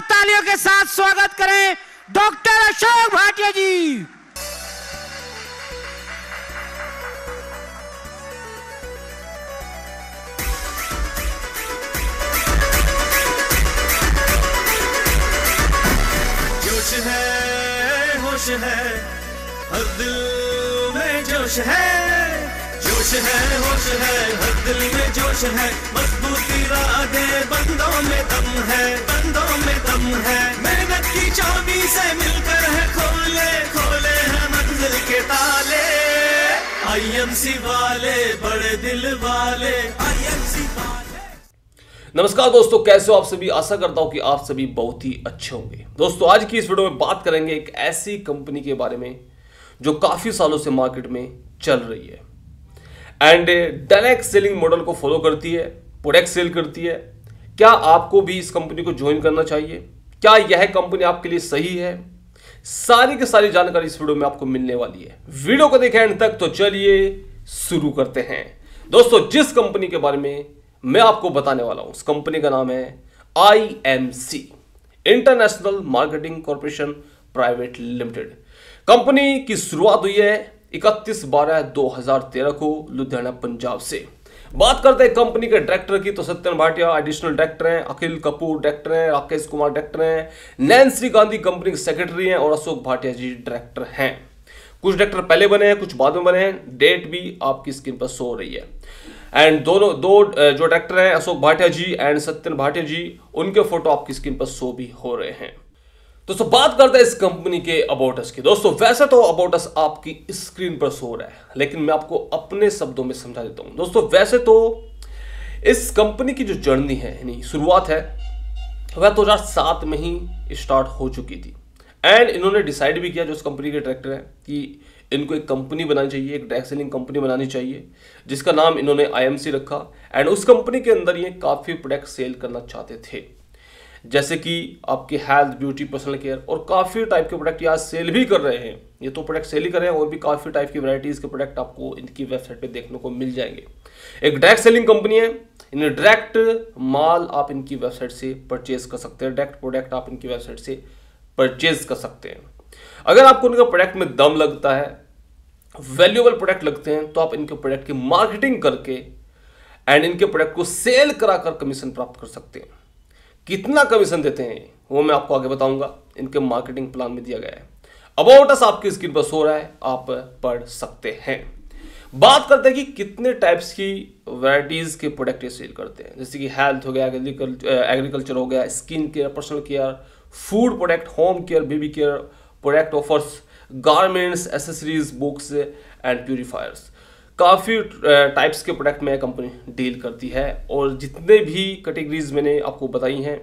जोरदार तालियों के साथ स्वागत करें डॉक्टर अशोक भाटिया जी जोश है होश है हर दिल में जोश है होश है होश है हर दिल में जोश है मजबूती है बंदों में दम है बंदों में दम है मेहनत की चाबी से मिलकर है खोले खोले हैं मंजिल के ताले आईएमसी वाले बड़े दिल वाले आईएमसी वाले नमस्कार दोस्तों कैसे हो आप सभी आशा करता हूं कि आप सभी बहुत ही अच्छे होंगे दोस्तों आज की इस वीडियो में बात करेंगे एक ऐसी कंपनी के बारे में जो काफ़ी सालों से मार्केट में चल रही है एंड डायरेक्ट सेलिंग मॉडल को फॉलो करती है प्रोडक्ट सेल करती है क्या आपको भी इस कंपनी को ज्वाइन करना चाहिए क्या यह कंपनी आपके लिए सही है सारी की सारी जानकारी इस वीडियो में आपको मिलने वाली है वीडियो को देखें एंड तक तो चलिए शुरू करते हैं दोस्तों जिस कंपनी के बारे में मैं आपको बताने वाला हूं उस कंपनी का नाम है I M C international marketing corporation private limited company की शुरुआत हुई है इकतीस बारह दो हजार तेरह को लुधियाना पंजाब से बात करते हैं कंपनी के डायरेक्टर की तो सत्यन भाटिया एडिशनल डायरेक्टर हैं अखिल कपूर डायरेक्टर हैं राकेश कुमार डायरेक्टर हैं नैन्सी गांधी कंपनी के सेक्रेटरी हैं और अशोक भाटिया जी डायरेक्टर हैं कुछ डायरेक्टर पहले बने हैं कुछ बाद में बने हैं डेट भी आपकी स्क्रीन पर शो हो रही है एंड दोनों दो जो डायरेक्टर हैं अशोक भाटिया जी एंड सत्यन भाटिया जी उनके फोटो आपकी स्क्रीन पर शो भी हो रहे हैं दोस्तों बात करते हैं इस कंपनी के अबाउटस की दोस्तों वैसे तो अबाउटस आपकी स्क्रीन पर सो रहा है लेकिन मैं आपको अपने शब्दों में समझा देता हूं दोस्तों वैसे तो इस कंपनी की जो जर्नी है यानी शुरुआत है वह दो हजार सात में ही स्टार्ट हो चुकी थी एंड इन्होंने डिसाइड भी किया जो इस कंपनी के डायरेक्टर हैं कि इनको एक कंपनी बनानी चाहिए एक डायरेक्ट सेलिंग कंपनी बनानी चाहिए जिसका नाम इन्होंने आईएमसी रखा एंड उस कंपनी के अंदर ये काफ़ी प्रोडक्ट सेल करना चाहते थे जैसे कि आपके हेल्थ ब्यूटी पर्सनल केयर और काफ़ी टाइप के प्रोडक्ट यहाँ सेल भी कर रहे हैं ये तो प्रोडक्ट सेल ही कर रहे हैं और भी काफ़ी टाइप की वैरायटीज़ के प्रोडक्ट आपको इनकी वेबसाइट पे देखने को मिल जाएंगे एक डायरेक्ट सेलिंग कंपनी है इन डायरेक्ट माल आप इनकी वेबसाइट से परचेज कर सकते हैं डायरेक्ट प्रोडक्ट आप इनकी वेबसाइट से परचेज कर सकते हैं अगर आपको उनका प्रोडक्ट में दम लगता है वैल्यूएबल प्रोडक्ट लगते हैं तो आप इनके प्रोडक्ट की मार्केटिंग करके एंड इनके प्रोडक्ट को सेल करा कर कमीशन प्राप्त कर सकते हैं कितना कमीशन देते हैं वो मैं आपको आगे बताऊंगा इनके मार्केटिंग प्लान में दिया गया है अबाउट अस आपकी स्क्रीन पर सो रहा है आप पढ़ सकते हैं बात करते हैं कि कितने टाइप्स की वैराइटीज के प्रोडक्ट ये सेल करते हैं जैसे कि हेल्थ हो गया एग्रीकल्चर एग्रीकल्चर हो गया skin care personal care food product home care baby care product offers garments accessories books and purifiers काफ़ी टाइप्स के प्रोडक्ट में कंपनी डील करती है और जितने भी कैटेगरीज मैंने आपको बताई हैं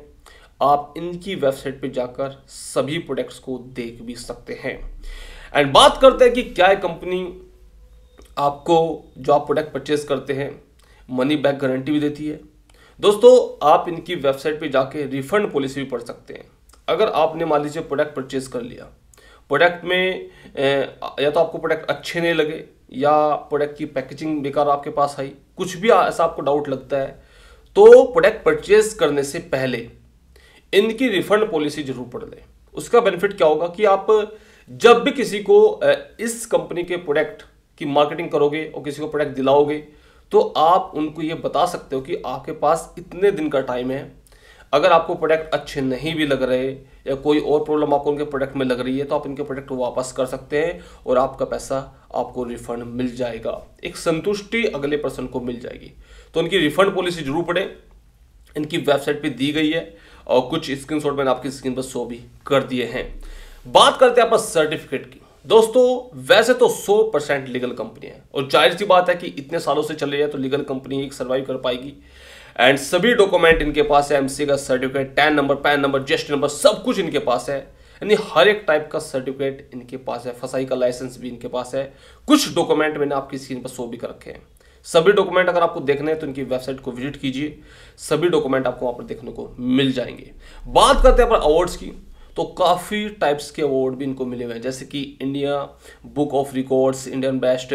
आप इनकी वेबसाइट पे जाकर सभी प्रोडक्ट्स को देख भी सकते हैं एंड बात करते हैं कि क्या कंपनी आपको जो आप प्रोडक्ट परचेज करते हैं मनी बैक गारंटी भी देती है दोस्तों आप इनकी वेबसाइट पे जाके रिफंड पॉलिसी भी पढ़ सकते हैं अगर आपने मान लीजिए प्रोडक्ट परचेज कर लिया प्रोडक्ट में या तो आपको प्रोडक्ट अच्छे नहीं लगे या प्रोडक्ट की पैकेजिंग बेकार आपके पास आई कुछ भी ऐसा आपको डाउट लगता है तो प्रोडक्ट परचेज करने से पहले इनकी रिफंड पॉलिसी जरूर पढ़ लें उसका बेनिफिट क्या होगा कि आप जब भी किसी को इस कंपनी के प्रोडक्ट की मार्केटिंग करोगे और किसी को प्रोडक्ट दिलाओगे तो आप उनको ये बता सकते हो कि आपके पास इतने दिन का टाइम है अगर आपको प्रोडक्ट अच्छे नहीं भी लग रहे या कोई और प्रॉब्लम आपको उनके प्रोडक्ट में लग रही है तो आप इनके प्रोडक्ट वापस कर सकते हैं और आपका पैसा आपको रिफंड मिल जाएगा एक संतुष्टि अगले पर्सन को मिल जाएगी तो इनकी रिफंड पॉलिसी जरूर पड़े इनकी वेबसाइट पर दी गई है और कुछ स्क्रीन शॉट मैंने आपकी स्क्रीन पर शो भी कर दिए हैं बात करते हैं आप सर्टिफिकेट की दोस्तों वैसे तो 100 परसेंट लीगल कंपनी है और जाहिर सी बात है कि इतने सालों से चले जाए तो लीगल कंपनी एक सर्वाइव कर पाएगी एंड सभी डॉक्यूमेंट इनके पास है एमसी का certificate TAN number PAN number GST number सब कुछ इनके पास है यानी हर एक टाइप का सर्टिफिकेट इनके पास है फसाई का लाइसेंस भी इनके पास है कुछ डॉक्यूमेंट मैंने आपकी स्क्रीन पर शो भी कर रखे हैं सभी डॉक्यूमेंट अगर आपको देखने हैं तो इनकी वेबसाइट को विजिट कीजिए सभी डॉक्यूमेंट आपको वहाँ पर देखने को मिल जाएंगे बात करते हैं अपने अवार्ड्स की तो काफ़ी टाइप्स के अवार्ड भी इनको मिले हुए हैं जैसे कि India book of records Indian best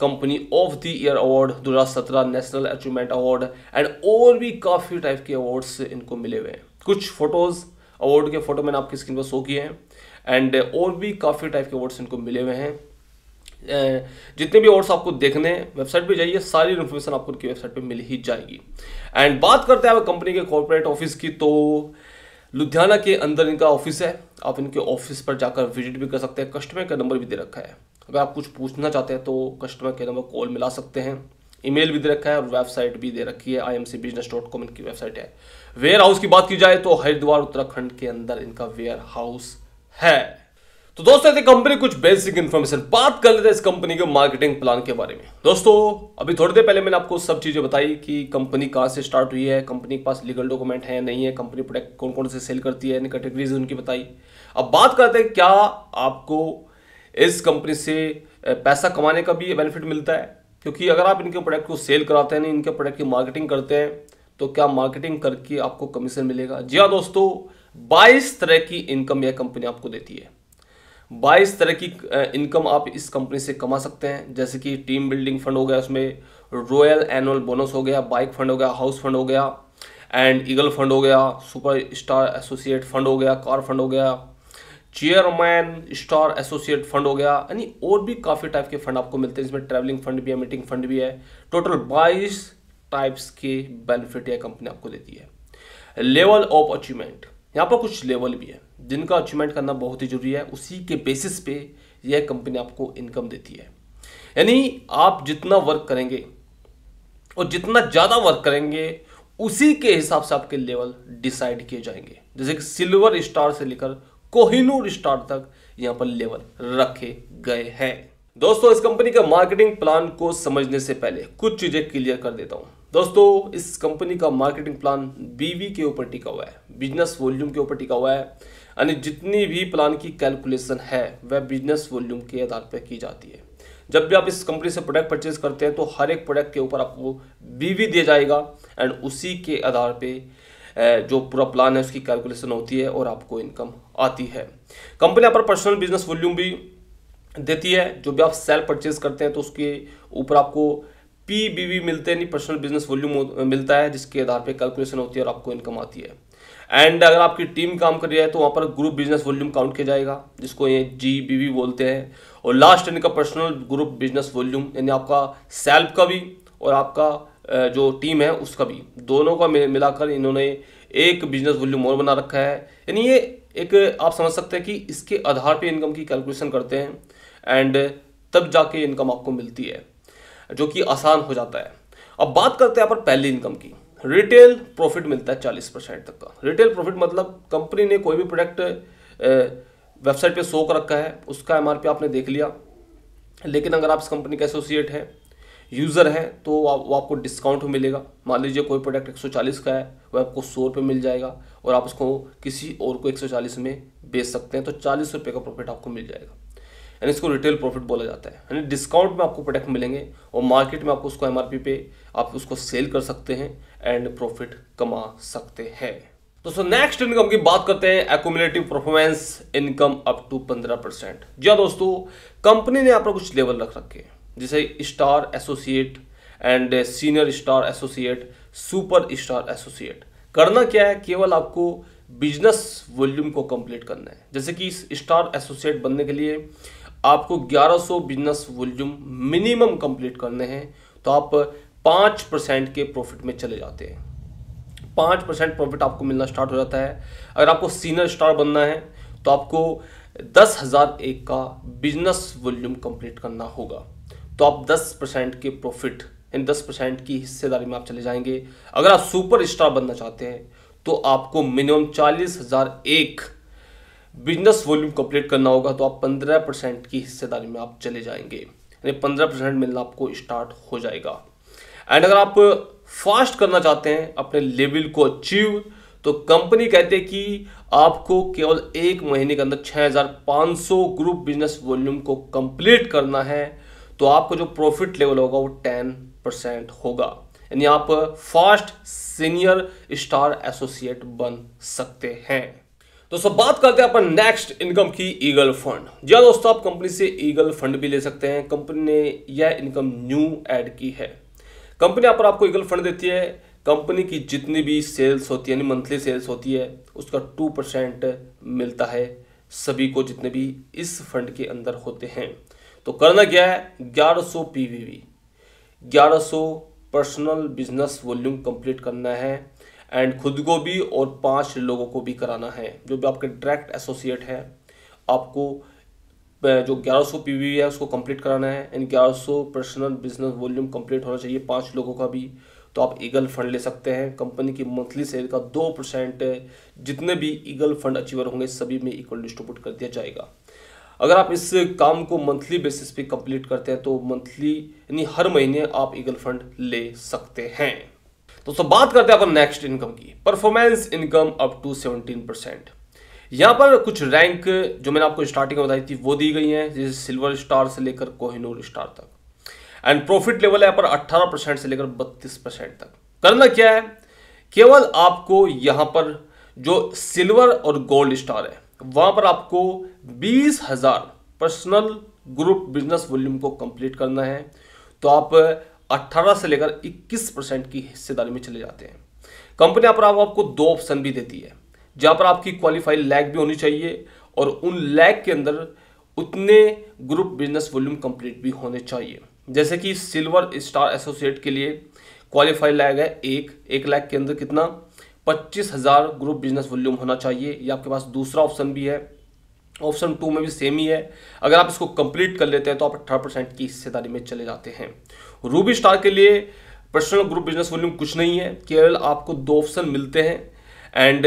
company of the year award दो हज़ार सत्रह नेशनल अचीवमेंट अवार्ड एंड और भी काफ़ी टाइप के अवार्ड्स इनको मिले हुए हैं कुछ फोटोज़ अवार्ड के फ़ोटो मैंने आपकी स्क्रीन पर शो किए हैं एंड और भी काफ़ी टाइप के अवार्ड्स इनको मिले हुए हैं जितने भी अवार्ड्स आपको देखने वेबसाइट पे जाइए सारी इन्फॉर्मेशन आपको उनकी वेबसाइट पे मिल ही जाएगी एंड बात करते हैं कंपनी के कॉर्पोरेट ऑफिस की तो लुधियाना के अंदर इनका ऑफिस है आप इनके ऑफिस पर जाकर विजिट भी कर सकते हैं कस्टमर केयर नंबर भी दे रखा है अगर आप कुछ पूछना चाहते हैं तो कस्टमर केयर नंबर कॉल मिला सकते हैं ईमेल भी दे रखा है और वेबसाइट भी दे रखी है आई बिजनेस डॉट कॉम इनकी वेबसाइट है वेयर हाउस की बात की जाए तो हरिद्वार उत्तराखंड के अंदर इनका वेयर हाउस है तो दोस्तों ऐसी कंपनी कुछ बेसिक इन्फॉर्मेशन बात कर लेते हैं इस कंपनी के मार्केटिंग प्लान के बारे में दोस्तों अभी थोड़ी देर पहले मैंने आपको सब चीज़ें बताई कि कंपनी कहाँ से स्टार्ट हुई है कंपनी के पास लीगल डॉक्यूमेंट है नहीं है कंपनी प्रोडक्ट कौन कौन से सेल करती है कैटेगरीज उनकी बताई अब बात करते हैं क्या आपको इस कंपनी से पैसा कमाने का भी बेनिफिट मिलता है क्योंकि अगर आप इनके प्रोडक्ट को सेल कराते हैं इनके प्रोडक्ट की मार्केटिंग करते हैं तो क्या मार्केटिंग करके आपको कमीशन मिलेगा जी हाँ दोस्तों 22 तरह की इनकम यह कंपनी आपको देती है बाईस तरह की इनकम आप इस कंपनी से कमा सकते हैं जैसे कि टीम बिल्डिंग फंड हो गया उसमें रॉयल एनुअल बोनस हो गया बाइक फंड हो गया हाउस फंड हो गया एंड ईगल फंड हो गया सुपर स्टार एसोसिएट फंड हो गया कार फंड हो गया चेयरमैन स्टार एसोसिएट फंड हो गया यानी और भी काफ़ी टाइप के फंड आपको मिलते हैं जिसमें ट्रैवलिंग फंड भी है मीटिंग फंड भी है टोटल बाईस टाइप्स के बेनिफिट यह कंपनी आपको देती है लेवल ऑफ अचीवमेंट यहाँ पर कुछ लेवल भी है जिनका अचीवमेंट करना बहुत ही जरूरी है उसी के बेसिस पे यह कंपनी आपको इनकम देती है यानी आप जितना वर्क करेंगे और जितना ज़्यादा वर्क करेंगे उसी के हिसाब से आपके लेवल डिसाइड किए जाएंगे जैसे कि सिल्वर स्टार से लेकर कोहिनूर स्टार तक यहाँ पर लेवल रखे गए हैं दोस्तों इस कंपनी का मार्केटिंग प्लान को समझने से पहले कुछ चीज़ें क्लियर कर देता हूँ दोस्तों इस कंपनी का मार्केटिंग प्लान बीवी के ऊपर टिका हुआ है बिजनेस वॉल्यूम के ऊपर टिका हुआ है यानी जितनी भी प्लान की कैलकुलेशन है वह बिजनेस वॉल्यूम के आधार पर की जाती है जब भी आप इस कंपनी से प्रोडक्ट परचेज करते हैं तो हर एक प्रोडक्ट के ऊपर आपको बीवी दिया जाएगा एंड उसी के आधार पे जो पूरा प्लान है उसकी कैलकुलेशन होती है और आपको इनकम आती है कंपनी आप पर्सनल बिजनेस वॉल्यूम भी देती है जो भी आप सेल परचेज करते हैं तो उसके ऊपर आपको पी वी मिलते हैं पर्सनल बिजनेस वॉल्यूम मिलता है जिसके आधार पर कैलकुलेशन होती है और आपको इनकम आती है एंड अगर आपकी टीम काम कर रही है तो वहाँ पर ग्रुप बिजनेस वॉल्यूम काउंट किया जाएगा जिसको ये जी बी वी बोलते हैं और लास्ट इनका पर्सनल ग्रुप बिजनेस वॉल्यूम यानी आपका सेल्फ का भी और आपका जो टीम है उसका भी दोनों का मिलाकर इन्होंने एक बिजनेस वॉल्यूम और बना रखा है यानी ये एक आप समझ सकते हैं कि इसके आधार पे इनकम की कैलकुलेशन करते हैं एंड तब जाके इनकम आपको मिलती है जो कि आसान हो जाता है अब बात करते हैं यहाँ पर पहली इनकम की रिटेल प्रॉफिट मिलता है चालीस परसेंट तक का रिटेल प्रॉफिट मतलब कंपनी ने कोई भी प्रोडक्ट वेबसाइट पे शो कर रखा है उसका एम आपने देख लिया लेकिन अगर आप इस कंपनी के एसोसिएट हैं यूज़र हैं तो वो आपको डिस्काउंट मिलेगा मान लीजिए कोई प्रोडक्ट 140 का है वह आपको सौ रुपये मिल जाएगा और आप उसको किसी और को 140 में बेच सकते हैं तो चालीस रुपये का प्रॉफिट आपको मिल जाएगा यानी इसको रिटेल प्रॉफिट बोला जाता है यानी डिस्काउंट में आपको प्रोडक्ट मिलेंगे और मार्केट में आपको उसको एम पे आप उसको सेल कर सकते हैं एंड प्रॉफिट कमा सकते हैं दोस्तों नेक्स्ट इनकम की बात करते हैं accumulative performance income up to पंद्रह परसेंट जी हाँ दोस्तों कंपनी ने आप कुछ लेवल रख रखे हैं जैसे star associate and senior star associate super star associate करना क्या है केवल आपको बिजनेस वॉल्यूम को कंप्लीट करना है जैसे कि स्टार एसोसिएट बनने के लिए आपको 1100 बिजनेस वॉल्यूम मिनिमम कंप्लीट करने हैं तो आप पाँच परसेंट के प्रॉफिट में चले जाते हैं पाँच परसेंट प्रॉफिट आपको मिलना स्टार्ट हो जाता है अगर आपको सीनियर स्टार बनना है तो आपको दस हज़ार एक का बिजनेस वॉल्यूम कंप्लीट करना होगा तो आप दस परसेंट के प्रॉफिट इन दस परसेंट की हिस्सेदारी में आप चले जाएंगे अगर आप सुपर स्टार बनना चाहते हैं तो आपको मिनिमम चालीस हज़ार एक बिजनेस वॉल्यूम कंप्लीट करना होगा तो आप पंद्रह परसेंट की हिस्सेदारी में आप चले जाएंगे यानी पंद्रह परसेंट मिलना आपको स्टार्ट हो जाएगा एंड अगर आप फास्ट करना चाहते हैं अपने लेवल को अचीव तो कंपनी कहते हैं कि आपको केवल एक महीने के अंदर 6500 ग्रुप बिजनेस वॉल्यूम को कंप्लीट करना है तो आपको जो प्रॉफिट लेवल होगा वो 10 परसेंट होगा यानी आप फास्ट सीनियर स्टार एसोसिएट बन सकते हैं तो सब बात करते हैं अपन नेक्स्ट इनकम की ईगल फंड जी दोस्तों आप कंपनी से ईगल फंड भी ले सकते हैं कंपनी ने यह इनकम न्यू ऐड की है कंपनी यहाँ पर आपको ईगल फंड देती है कंपनी की जितनी भी सेल्स होती है यानी मंथली सेल्स होती है उसका टू परसेंट मिलता है सभी को जितने भी इस फंड के अंदर होते हैं तो करना क्या है ग्यारह सौ पी वी वी ग्यारह सौ पर्सनल बिजनेस वॉल्यूम कंप्लीट करना है एंड खुद को भी और पांच लोगों को भी कराना है जो भी आपके डायरेक्ट एसोसिएट है आपको जो 1100 पी है उसको कंप्लीट कराना है इन 1100 पर्सनल बिजनेस वॉल्यूम कंप्लीट होना चाहिए पांच लोगों का भी तो आप ईगल फंड ले सकते हैं कंपनी की मंथली सेल का दो परसेंट जितने भी ईगल फंड अचीवर होंगे सभी में इक्वल डिस्ट्रीब्यूट कर दिया जाएगा अगर आप इस काम को मंथली बेसिस पे कंप्लीट करते हैं तो मंथली यानी हर महीने आप ईगल फंड ले सकते हैं दोस्तों बात करते हैं अपन नेक्स्ट इनकम की performance income up to seventeen percent यहाँ पर कुछ रैंक जो मैंने आपको स्टार्टिंग में बताई थी वो दी गई हैं जैसे सिल्वर स्टार से लेकर कोहिनूर स्टार तक एंड प्रॉफिट लेवल है पर 18 परसेंट से लेकर 32 परसेंट तक करना क्या है केवल आपको यहाँ पर जो सिल्वर और गोल्ड स्टार है वहाँ पर आपको बीस हजार पर्सनल ग्रुप बिजनेस वॉल्यूम को कंप्लीट करना है तो आप 18 से लेकर 21 परसेंट की हिस्सेदारी में चले जाते हैं कंपनी पर आपको दो ऑप्शन भी देती है जहाँ पर आपकी क्वालिफाइड लैग भी होनी चाहिए और उन लैग के अंदर उतने ग्रुप बिजनेस वॉल्यूम कंप्लीट भी होने चाहिए जैसे कि सिल्वर स्टार एसोसिएट के लिए क्वालिफाई लैग है एक एक लैग के अंदर कितना पच्चीस हज़ार ग्रुप बिजनेस वॉल्यूम होना चाहिए या आपके पास दूसरा ऑप्शन भी है ऑप्शन टू में भी सेम ही है अगर आप इसको कंप्लीट कर लेते हैं तो आप अट्ठारह परसेंट की हिस्सेदारी में चले जाते हैं रूबी स्टार के लिए पर्सनल ग्रुप बिजनेस वॉल्यूम कुछ नहीं है केवल आपको दो ऑप्शन मिलते हैं एंड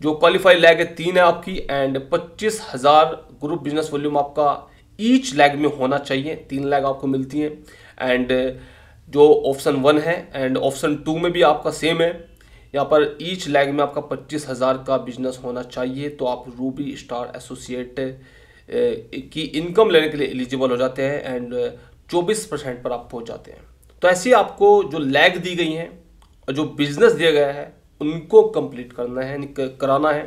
जो क्वालिफाइड लैग है तीन है आपकी एंड पच्चीस हज़ार ग्रुप बिजनेस वॉल्यूम आपका ईच लैग में होना चाहिए तीन लैग आपको मिलती हैं एंड uh, जो ऑप्शन वन है एंड ऑप्शन टू में भी आपका सेम है यहाँ पर ईच लैग में आपका पच्चीस हज़ार का बिजनेस होना चाहिए तो आप रूबी स्टार एसोसिएट की इनकम लेने के लिए एलिजिबल हो जाते हैं एंड uh, चौबीस परसेंट पर आप पहुँच जाते हैं तो ऐसी आपको जो लैग दी गई हैं और जो बिज़नेस दिया गया है उनको कंप्लीट करना है कराना है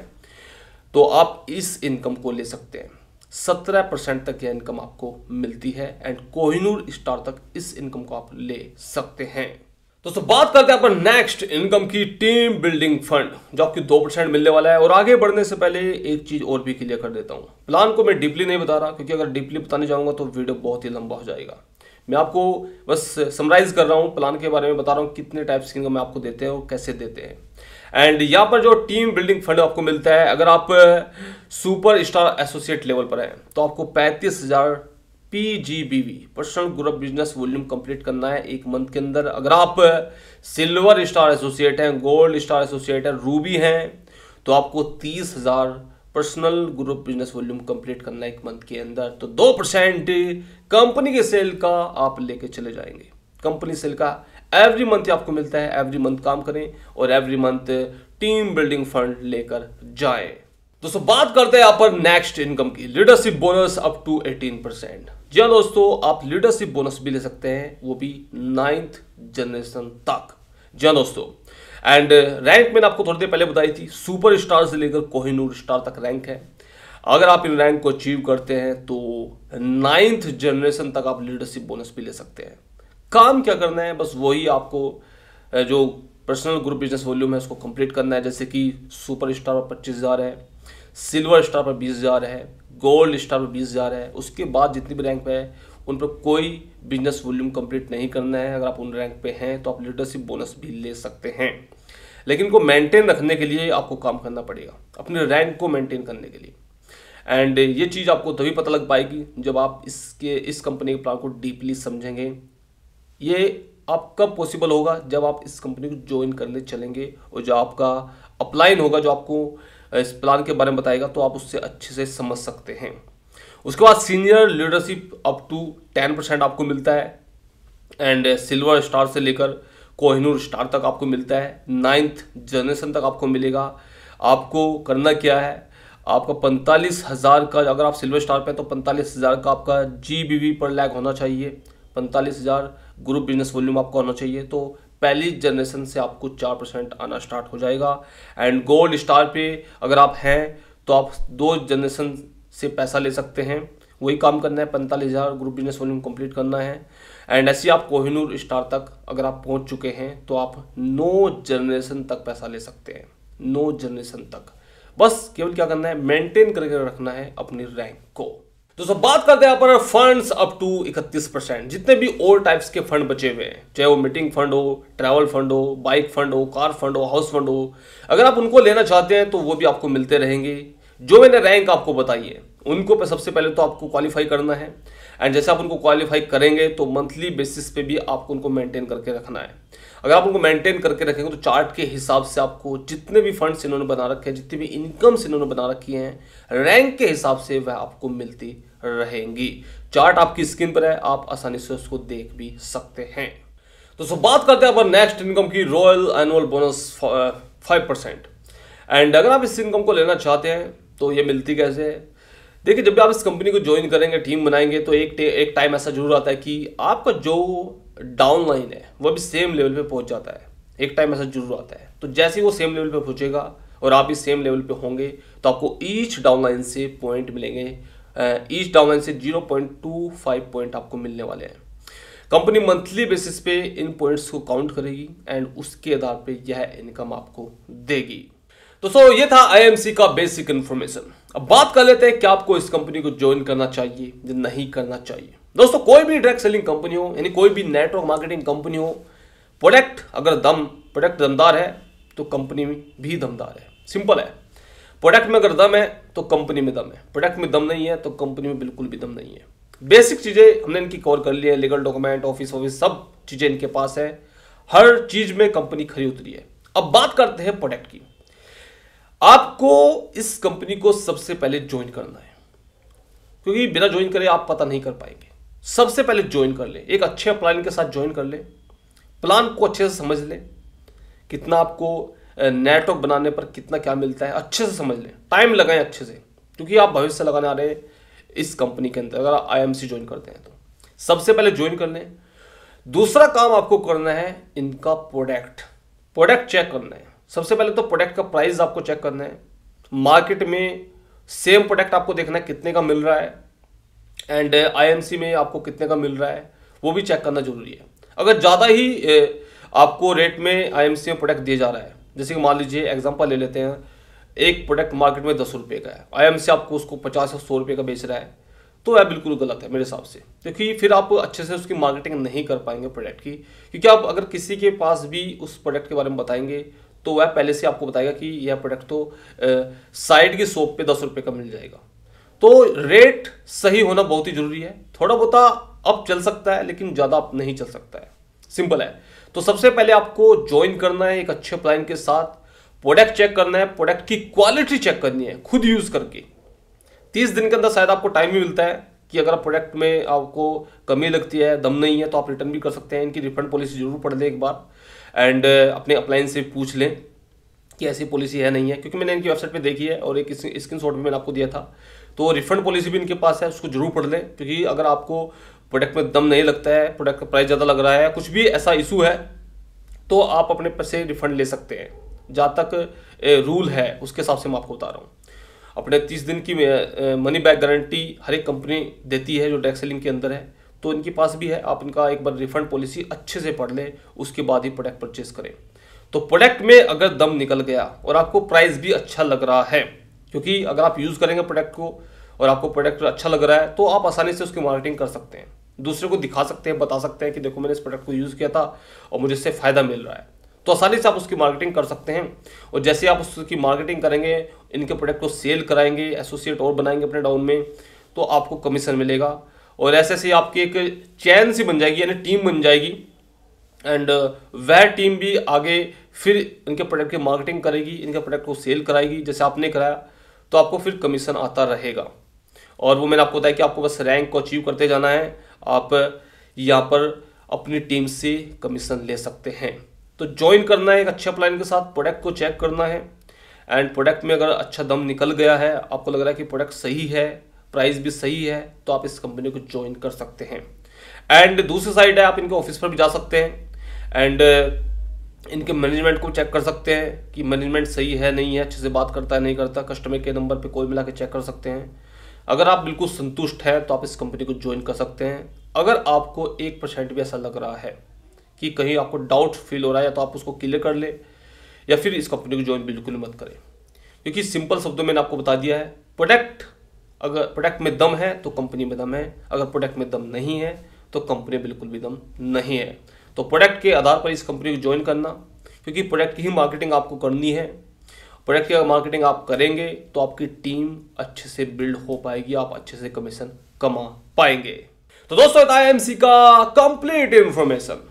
तो आप इस इनकम को ले सकते हैं सत्रह परसेंट तक यह इनकम आपको मिलती है एंड कोहिनूर स्टार तक इस इनकम को आप ले सकते हैं दोस्तों बात करते हैं अपन नेक्स्ट इनकम की टीम बिल्डिंग फंड जो आपकी दो परसेंट मिलने वाला है और आगे बढ़ने से पहले एक चीज और भी क्लियर कर देता हूं प्लान को मैं डीपली नहीं बता रहा क्योंकि अगर डीपली बताने जाऊंगा तो वीडियो बहुत ही लंबा हो जाएगा मैं आपको बस समराइज कर रहा हूँ प्लान के बारे में बता रहा हूं कितने टाइप्स की इनकम आपको देते हैं और कैसे देते हैं एंड यहाँ पर जो टीम बिल्डिंग फंड आपको मिलता है अगर आप सुपर स्टार एसोसिएट लेवल पर हैं तो आपको पैंतीस हज़ार P G B V personal group business volume complete करना है एक मंथ के अंदर अगर आप सिल्वर स्टार एसोसिएट हैं गोल्ड स्टार एसोसिएट हैं रूबी हैं तो आपको तीस हज़ार personal group business volume complete करना है एक मंथ के अंदर तो दो परसेंट कंपनी के सेल का आप लेके चले जाएंगे कंपनी सेल का एवरी मंथ ही आपको मिलता है एवरी मंथ काम करें और every month team building fund लेकर जाए दोस्तों बात करते हैं यहाँ पर नेक्स्ट इनकम की leadership bonus up to 18 percent जी हाँ दोस्तों आप लीडरशिप बोनस भी ले सकते हैं वो भी नाइन्थ जनरेशन तक जी हाँ दोस्तों एंड रैंक मैंने आपको थोड़ी देर पहले बताई थी सुपर स्टार से लेकर कोहिनूर स्टार तक रैंक है अगर आप इन रैंक को अचीव करते हैं तो नाइन्थ जनरेशन तक आप लीडरशिप बोनस भी ले सकते हैं काम क्या करना है बस वही आपको जो पर्सनल ग्रुप बिजनेस वॉल्यूम है उसको कंप्लीट करना है जैसे कि सुपर स्टार पर पच्चीस हज़ार है सिल्वर स्टार पर बीस हज़ार है गोल्ड स्टार पर बीस हज़ार है उसके बाद जितनी भी रैंक पे है उन पर कोई बिजनेस वॉल्यूम कंप्लीट नहीं करना है अगर आप उन रैंक पे हैं तो आप लीडरशिप बोनस भी ले सकते हैं लेकिन को मेंटेन रखने के लिए आपको काम करना पड़ेगा अपने रैंक को मेंटेन करने के लिए एंड ये चीज़ आपको तभी पता लग पाएगी जब आप इसके इस कंपनी के प्लान को डीपली समझेंगे ये आप कब पॉसिबल होगा जब आप इस कंपनी को ज्वाइन करने चलेंगे और जो आपका अपलाइन होगा जो आपको इस प्लान के बारे में बताएगा तो आप उससे अच्छे से समझ सकते हैं उसके बाद senior leadership up to ten percent आपको मिलता है एंड सिल्वर स्टार से लेकर कोहिनूर स्टार तक आपको मिलता है नाइन्थ जनरेशन तक आपको मिलेगा आपको करना क्या है आपका पैंतालीस हज़ार का अगर आप सिल्वर स्टार पे तो पैंतालीस हज़ार का आपका जी बी वी पर लैग होना चाहिए पैंतालीस हज़ार ग्रुप बिजनेस वॉल्यूम आपको आना चाहिए तो पहली जनरेशन से आपको चार परसेंट आना स्टार्ट हो जाएगा एंड गोल्ड स्टार पे अगर आप हैं तो आप दो जनरेशन से पैसा ले सकते हैं वही काम करना है पैंतालीस हज़ार ग्रुप बिजनेस वॉल्यूम कंप्लीट करना है एंड ऐसे आप कोहिनूर स्टार तक अगर आप पहुंच चुके हैं तो आप नौ जनरेशन तक पैसा ले सकते हैं नौ जनरेशन तक बस केवल क्या करना है मेंटेन करके रखना है अपनी रैंक को दोस्तों बात करते हैं यहाँ पर फंड्स अप टू 31 परसेंट जितने भी ओल्ड टाइप्स के फंड बचे हुए हैं चाहे वो मीटिंग फंड हो ट्रैवल फंड हो बाइक फंड हो कार फंड हो हाउस फंड हो अगर आप उनको लेना चाहते हैं तो वो भी आपको मिलते रहेंगे जो मैंने रैंक आपको बताई है उनको पे सबसे पहले तो आपको क्वालिफाई करना है एंड जैसे आप उनको क्वालिफाई करेंगे तो मंथली बेसिस पे भी आपको उनको मेंटेन करके रखना है अगर आप उनको मेंटेन करके रखेंगे तो चार्ट के हिसाब से आपको जितने भी फंड्स इन्होंने बना रखे हैं जितनी भी इनकम्स इन्होंने बना रखी हैं रैंक के हिसाब से वह आपको मिलती रहेंगी चार्ट आपकी स्क्रीन पर है आप आसानी से उसको देख भी सकते हैं तो सो बात करते हैं अपन नेक्स्ट इनकम की royal annual bonus five percent and अगर आप इस इनकम को लेना चाहते हैं तो ये मिलती कैसे है देखिए जब भी आप इस कंपनी को ज्वाइन करेंगे टीम बनाएंगे तो एक एक टाइम ऐसा जरूर आता है कि आपका जो डाउन लाइन है वह भी सेम लेवल पर पहुंच जाता है एक टाइम ऐसा जरूर आता है तो जैसे ही वो सेम लेवल पर पहुंचेगा और आप भी सेम लेवल पे होंगे तो आपको ईच डाउन लाइन से पॉइंट मिलेंगे ईच uh, डाउन से 0.25 पॉइंट आपको मिलने वाले हैं कंपनी मंथली बेसिस पे इन पॉइंट्स को काउंट करेगी एंड उसके आधार पे यह इनकम आपको देगी तो सो ये था आईएमसी का बेसिक इंफॉर्मेशन अब बात कर लेते हैं कि आपको इस कंपनी को ज्वाइन करना चाहिए या नहीं करना चाहिए दोस्तों कोई भी डायरेक्ट सेलिंग कंपनी हो यानी कोई भी नेटवर्क मार्केटिंग कंपनी हो प्रोडक्ट अगर दम प्रोडक्ट दमदार है तो कंपनी भी दमदार है सिंपल है प्रोडक्ट में अगर दम है तो कंपनी में दम है प्रोडक्ट में दम नहीं है तो कंपनी में बिल्कुल भी दम नहीं है बेसिक चीज़ें हमने इनकी कॉल कर ली है लीगल डॉक्यूमेंट ऑफिस ऑफिस सब चीज़ें इनके पास है हर चीज़ में कंपनी खरी उतरी है अब बात करते हैं प्रोडक्ट की आपको इस कंपनी को सबसे पहले ज्वाइन करना है क्योंकि बिना ज्वाइन करे आप पता नहीं कर पाएंगे सबसे पहले ज्वाइन कर ले एक अच्छे प्लान के साथ ज्वाइन कर ले प्लान को अच्छे से समझ ले कितना आपको नेटवर्क बनाने पर कितना क्या मिलता है अच्छे से समझ लें टाइम लगाएं अच्छे से क्योंकि आप भविष्य लगाने आ रहे हैं इस कंपनी के अंदर अगर आप आई ज्वाइन करते हैं तो सबसे पहले ज्वाइन कर लें दूसरा काम आपको करना है इनका प्रोडक्ट प्रोडक्ट चेक करना है सबसे पहले तो प्रोडक्ट का प्राइस आपको चेक करना है मार्केट में सेम प्रोडक्ट आपको देखना है कितने का मिल रहा है एंड आईएमसी में आपको कितने का मिल रहा है वो भी चेक करना जरूरी है अगर ज़्यादा ही आपको रेट में आईएमसी में प्रोडक्ट दिया जा रहा है जैसे कि मान लीजिए एग्जाम्पल ले लेते हैं एक प्रोडक्ट मार्केट में दस रुपये का है आई से आपको उसको पचास या सौ रुपये का बेच रहा है तो यह बिल्कुल गलत है मेरे हिसाब से क्योंकि फिर आप अच्छे से उसकी मार्केटिंग नहीं कर पाएंगे प्रोडक्ट की क्योंकि आप अगर किसी के पास भी उस प्रोडक्ट के बारे में बताएंगे तो वह पहले से आपको बताएगा कि यह प्रोडक्ट तो साइड की शॉप पे दस रुपये का मिल जाएगा तो रेट सही होना बहुत ही ज़रूरी है थोड़ा बहुत अब चल सकता है लेकिन ज़्यादा अब नहीं चल सकता है सिंपल है तो सबसे पहले आपको ज्वाइन करना है एक अच्छे प्लान के साथ प्रोडक्ट चेक करना है प्रोडक्ट की क्वालिटी चेक करनी है खुद यूज़ करके तीस दिन के अंदर शायद आपको टाइम भी मिलता है कि अगर प्रोडक्ट में आपको कमी लगती है दम नहीं है तो आप रिटर्न भी कर सकते हैं इनकी रिफंड पॉलिसी जरूर पढ़ लें एक बार एंड uh, अपने अप्लाइंस से पूछ लें कि ऐसी पॉलिसी है नहीं है क्योंकि मैंने इनकी वेबसाइट पे देखी है और एक स्क्रीन शॉट भी मैंने आपको दिया था तो रिफंड पॉलिसी भी इनके पास है उसको जरूर पढ़ लें क्योंकि अगर आपको प्रोडक्ट में दम नहीं लगता है प्रोडक्ट का प्राइस ज़्यादा लग रहा है कुछ भी ऐसा इशू है तो आप अपने पैसे रिफंड ले सकते हैं जहाँ तक रूल है उसके हिसाब से मैं आपको बता रहा हूँ अपने तीस दिन की मनी बैक गारंटी हर एक कंपनी देती है जो डेक सेलिंग के अंदर है तो इनके पास भी है आप इनका एक बार रिफंड पॉलिसी अच्छे से पढ़ लें उसके बाद ही प्रोडक्ट परचेज करें तो प्रोडक्ट में अगर दम निकल गया और आपको प्राइस भी अच्छा लग रहा है क्योंकि अगर आप यूज़ करेंगे प्रोडक्ट को और आपको प्रोडक्ट अच्छा लग रहा है तो आप आसानी से उसकी मार्केटिंग कर सकते हैं दूसरे को दिखा सकते हैं बता सकते हैं कि देखो मैंने इस प्रोडक्ट को यूज़ किया था और मुझे इससे फ़ायदा मिल रहा है तो आसानी से आप उसकी मार्केटिंग कर सकते हैं और जैसे आप उसकी मार्केटिंग करेंगे इनके प्रोडक्ट को सेल कराएंगे एसोसिएट और बनाएंगे अपने डाउन में तो आपको कमीशन मिलेगा और ऐसे ऐसे आपकी एक चैन सी बन जाएगी यानी टीम बन जाएगी एंड uh, वह टीम भी आगे फिर इनके प्रोडक्ट की मार्केटिंग करेगी इनके प्रोडक्ट को सेल कराएगी जैसे आपने कराया तो आपको फिर कमीशन आता रहेगा और वो मैंने आपको बताया कि आपको बस रैंक को अचीव करते जाना है आप यहाँ पर अपनी टीम से कमीशन ले सकते हैं तो ज्वाइन करना है एक अच्छे प्लान के साथ प्रोडक्ट को चेक करना है एंड प्रोडक्ट में अगर अच्छा दम निकल गया है आपको लग रहा है कि प्रोडक्ट सही है प्राइस भी सही है तो आप इस कंपनी को ज्वाइन कर सकते हैं एंड दूसरी साइड है आप इनके ऑफिस पर भी जा सकते हैं एंड uh, इनके मैनेजमेंट को चेक कर सकते हैं कि मैनेजमेंट सही है नहीं है अच्छे से बात करता है नहीं करता कस्टमर के नंबर पर कॉल मिला के चेक कर सकते हैं अगर आप बिल्कुल संतुष्ट हैं तो आप इस कंपनी को ज्वाइन कर सकते हैं अगर आपको एक परसेंट भी ऐसा लग रहा है कि कहीं आपको डाउट फील हो रहा है या तो आप उसको क्लियर कर ले या फिर इस कंपनी को ज्वाइन बिल्कुल मत करें क्योंकि सिंपल शब्दों में मैंने आपको बता दिया है प्रोडक्ट अगर प्रोडक्ट में दम है तो कंपनी में दम है अगर प्रोडक्ट में दम नहीं है तो कंपनी बिल्कुल भी दम नहीं है तो प्रोडक्ट के आधार पर इस कंपनी को ज्वाइन करना क्योंकि प्रोडक्ट की ही मार्केटिंग आपको करनी है प्रोडक्ट की अगर मार्केटिंग आप करेंगे तो आपकी टीम अच्छे से बिल्ड हो पाएगी आप अच्छे से कमीशन कमा पाएंगे तो दोस्तों आईएमसी का कंप्लीट इंफॉर्मेशन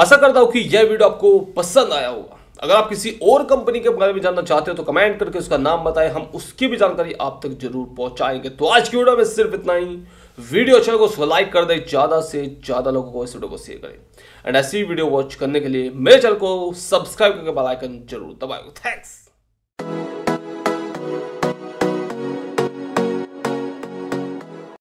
आशा करता हूं कि यह वीडियो आपको पसंद आया होगा अगर आप किसी और कंपनी के बारे में जानना चाहते हो तो कमेंट करके उसका नाम बताएं हम उसकी भी जानकारी आप तक जरूर पहुंचाएंगे तो आज की वीडियो में सिर्फ इतना ही वीडियो अच्छा लगे उसको लाइक कर दें ज़्यादा से ज़्यादा लोगों को इस वीडियो को शेयर करें एंड ऐसी वीडियो वॉच करने के लिए मेरे चैनल को सब्सक्राइब करके बेलाइकन जरूर दबाए थैंक्स